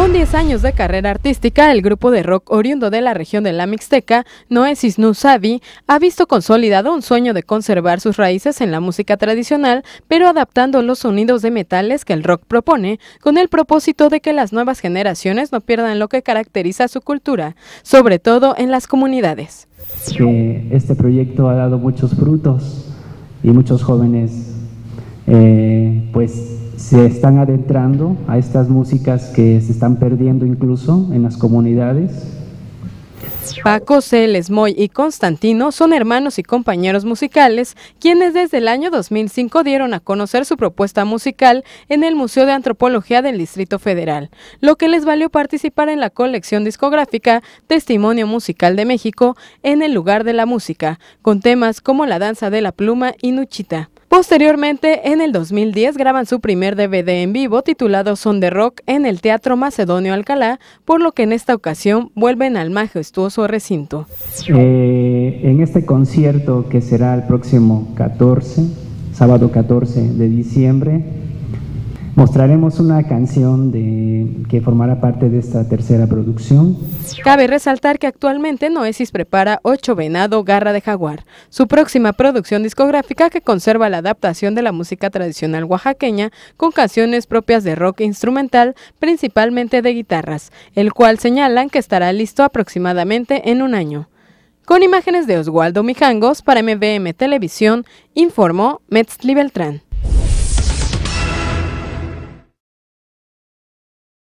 Con 10 años de carrera artística, el grupo de rock oriundo de la región de la Mixteca, Noesis Nusabi, ha visto consolidado un sueño de conservar sus raíces en la música tradicional, pero adaptando los sonidos de metales que el rock propone, con el propósito de que las nuevas generaciones no pierdan lo que caracteriza su cultura, sobre todo en las comunidades. Este proyecto ha dado muchos frutos y muchos jóvenes eh, pues se están adentrando a estas músicas que se están perdiendo incluso en las comunidades. Paco, Celes, Moy y Constantino son hermanos y compañeros musicales, quienes desde el año 2005 dieron a conocer su propuesta musical en el Museo de Antropología del Distrito Federal, lo que les valió participar en la colección discográfica Testimonio Musical de México en el lugar de la música, con temas como la danza de la pluma y Nuchita. Posteriormente, en el 2010 graban su primer DVD en vivo titulado Son de Rock en el Teatro Macedonio Alcalá, por lo que en esta ocasión vuelven al majestuoso recinto. Eh, en este concierto que será el próximo 14, sábado 14 de diciembre, Mostraremos una canción que formará parte de esta tercera producción. Cabe resaltar que actualmente Noesis prepara Ocho Venado Garra de Jaguar, su próxima producción discográfica que conserva la adaptación de la música tradicional oaxaqueña con canciones propias de rock instrumental, principalmente de guitarras, el cual señalan que estará listo aproximadamente en un año. Con imágenes de Oswaldo Mijangos para MBM Televisión, informó Metzli Beltrán.